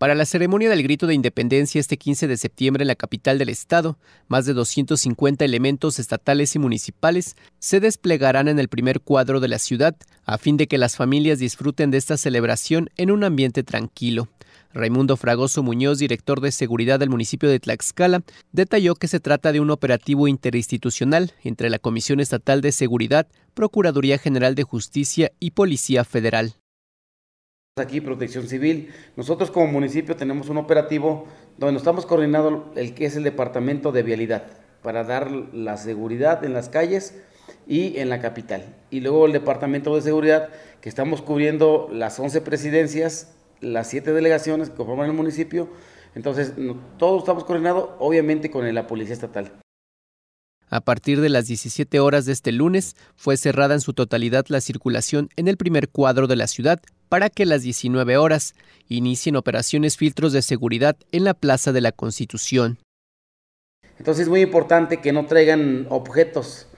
Para la ceremonia del grito de independencia este 15 de septiembre en la capital del estado, más de 250 elementos estatales y municipales se desplegarán en el primer cuadro de la ciudad a fin de que las familias disfruten de esta celebración en un ambiente tranquilo. Raimundo Fragoso Muñoz, director de seguridad del municipio de Tlaxcala, detalló que se trata de un operativo interinstitucional entre la Comisión Estatal de Seguridad, Procuraduría General de Justicia y Policía Federal aquí, Protección Civil. Nosotros como municipio tenemos un operativo donde nos estamos coordinando el que es el Departamento de Vialidad para dar la seguridad en las calles y en la capital. Y luego el Departamento de Seguridad, que estamos cubriendo las 11 presidencias, las 7 delegaciones que conforman el municipio. Entonces, todos estamos coordinados, obviamente, con la Policía Estatal. A partir de las 17 horas de este lunes, fue cerrada en su totalidad la circulación en el primer cuadro de la ciudad para que a las 19 horas inicien operaciones filtros de seguridad en la Plaza de la Constitución. Entonces es muy importante que no traigan objetos,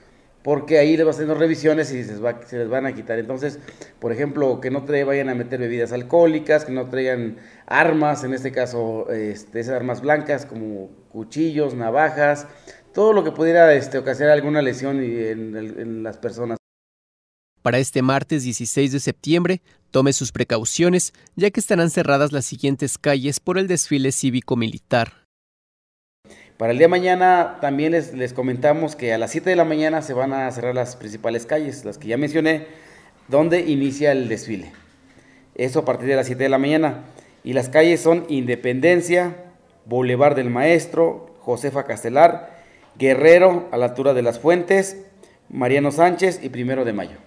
porque ahí les va haciendo revisiones y se les, van a quitar. Entonces, por ejemplo, que no traigan, vayan a meter bebidas alcohólicas, que no traigan armas, en este caso este, esas armas blancas como cuchillos, navajas, todo lo que pudiera este, ocasionar alguna lesión en las personas. Para este martes 16 de septiembre, tome sus precauciones, ya que estarán cerradas las siguientes calles por el desfile cívico-militar. Para el día de mañana también les, comentamos que a las 7 de la mañana se van a cerrar las principales calles, las que ya mencioné, donde inicia el desfile. Eso a partir de las 7 de la mañana. Y las calles son Independencia, Boulevard del Maestro, Josefa Castelar, Guerrero, a la altura de las Fuentes, Mariano Sánchez y Primero de Mayo.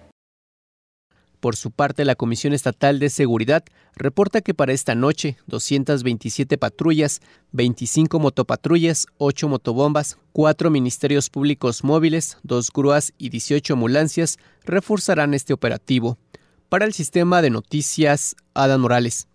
Por su parte, la Comisión Estatal de Seguridad reporta que para esta noche 227 patrullas, 25 motopatrullas, 8 motobombas, 4 ministerios públicos móviles, 2 grúas y 18 ambulancias reforzarán este operativo. Para el sistema de noticias, Adán Morales.